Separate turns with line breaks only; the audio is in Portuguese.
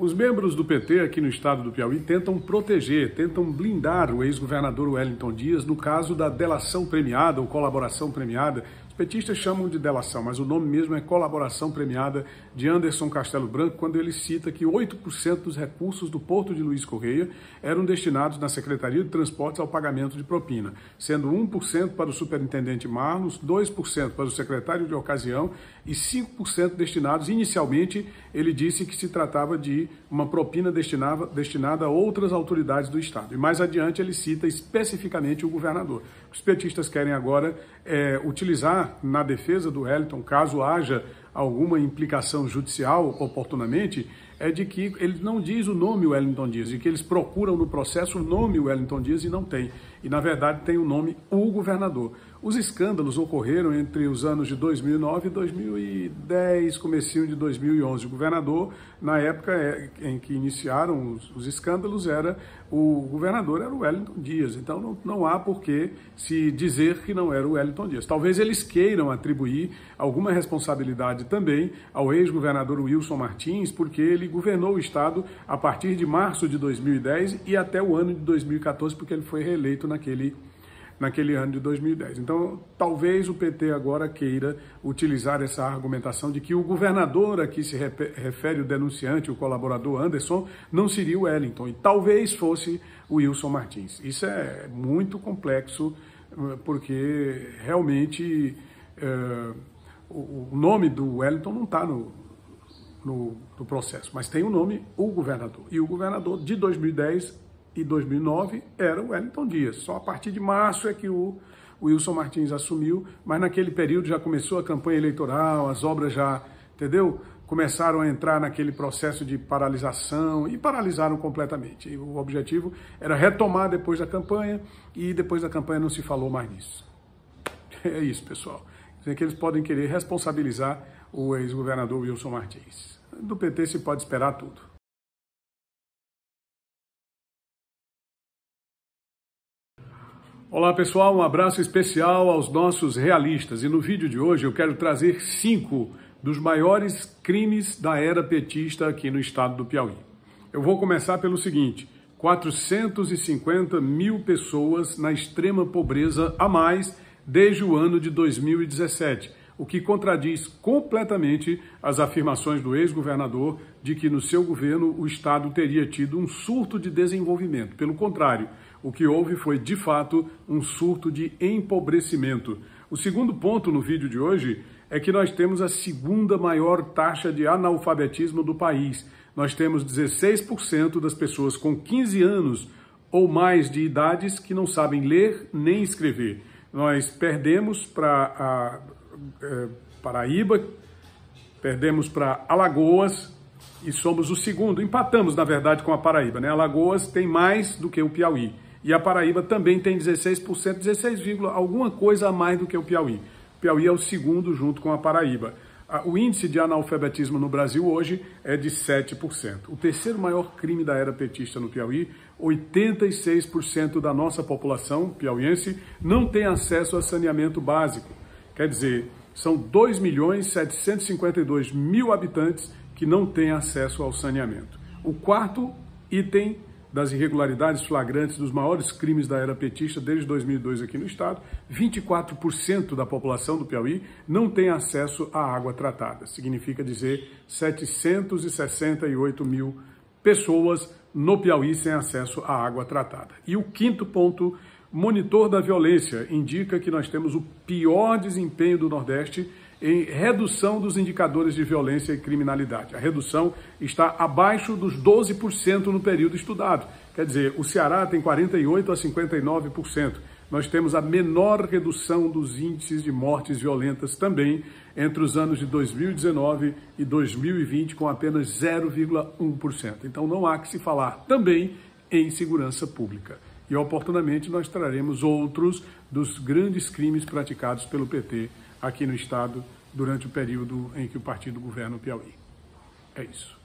Os membros do PT aqui no estado do Piauí tentam proteger, tentam blindar o ex-governador Wellington Dias no caso da delação premiada ou colaboração premiada. Os petistas chamam de delação, mas o nome mesmo é colaboração premiada de Anderson Castelo Branco, quando ele cita que 8% dos recursos do Porto de Luiz Correia eram destinados na Secretaria de Transportes ao pagamento de propina, sendo 1% para o superintendente Marlos, 2% para o secretário de ocasião e 5% destinados inicialmente, ele disse que se tratava de uma propina destinava, destinada a outras autoridades do Estado. E mais adiante ele cita especificamente o governador. Os petistas querem agora é, utilizar na defesa do Wellington, caso haja alguma implicação judicial oportunamente, é de que ele não diz o nome Wellington Dias, e que eles procuram no processo o nome Wellington Dias e não tem. E, na verdade, tem o nome o governador. Os escândalos ocorreram entre os anos de 2009 e 2010, comecinho de 2011. O governador, na época é, em que iniciaram os, escândalos, era o governador era o Wellington Dias. Então, não, não há por que se dizer que não era o Wellington Dias. Talvez eles queiram atribuir alguma responsabilidade também ao ex-governador Wilson Martins, porque ele governou o estado a partir de março de 2010 e até o ano de 2014, porque ele foi reeleito naquele naquele ano de 2010. Então, talvez o PT agora queira utilizar essa argumentação de que o governador a que se refere o denunciante, o colaborador Anderson, não seria o Wellington, e talvez fosse o Wilson Martins. Isso é muito complexo, porque realmente. Eh, o, nome do Wellington não está no, no, no, processo, mas tem o nome o governador. E o governador de 2010 e 2009 era o Wellington Dias. Só a partir de março é que o, o Wilson Martins assumiu, mas naquele período já começou a campanha eleitoral, as obras já, entendeu? Começaram a entrar naquele processo de paralisação e paralisaram completamente. E o objetivo era retomar depois da campanha e depois da campanha não se falou mais nisso. É isso, pessoal é que eles podem querer responsabilizar o ex-governador Wilson Martins. Do PT se pode esperar tudo. Olá pessoal, um abraço especial aos nossos realistas. E no vídeo de hoje eu quero trazer cinco dos maiores crimes da era petista aqui no estado do Piauí. Eu vou começar pelo seguinte: 450 mil pessoas na extrema pobreza a mais desde o ano de 2017, o que contradiz completamente as afirmações do ex-governador de que no seu governo o Estado teria tido um surto de desenvolvimento. Pelo contrário, o que houve foi de fato um surto de empobrecimento. O segundo ponto no vídeo de hoje é que nós temos a segunda maior taxa de analfabetismo do país. Nós temos 16% das pessoas com 15 anos ou mais de idades que não sabem ler nem escrever. Nós perdemos para é, Paraíba, perdemos para Alagoas e somos o segundo. Empatamos, na verdade, com a Paraíba. Né? Alagoas tem mais do que o Piauí. E a Paraíba também tem 16%, 16, alguma coisa a mais do que o Piauí. O Piauí é o segundo junto com a Paraíba. O índice de analfabetismo no Brasil hoje é de 7%. O terceiro maior crime da era petista no Piauí, 86% da nossa população piauiense não tem acesso a saneamento básico. Quer dizer, são 2 milhões 752 mil habitantes que não têm acesso ao saneamento. O quarto item das irregularidades flagrantes dos maiores crimes da era petista desde 2002 aqui no estado, 24% da população do Piauí não tem acesso à água tratada. Significa dizer 768 mil pessoas no Piauí sem acesso à água tratada. E o quinto ponto, monitor da violência, indica que nós temos o pior desempenho do Nordeste em redução dos indicadores de violência e criminalidade. A redução está abaixo dos 12% no período estudado. Quer dizer, o Ceará tem 48% a 59%. Nós temos a menor redução dos índices de mortes violentas também entre os anos de 2019 e 2020, com apenas 0,1%. Então não há que se falar também em segurança pública e oportunamente nós traremos outros dos grandes crimes praticados pelo PT aqui no Estado durante o período em que o partido governa o Piauí. É isso.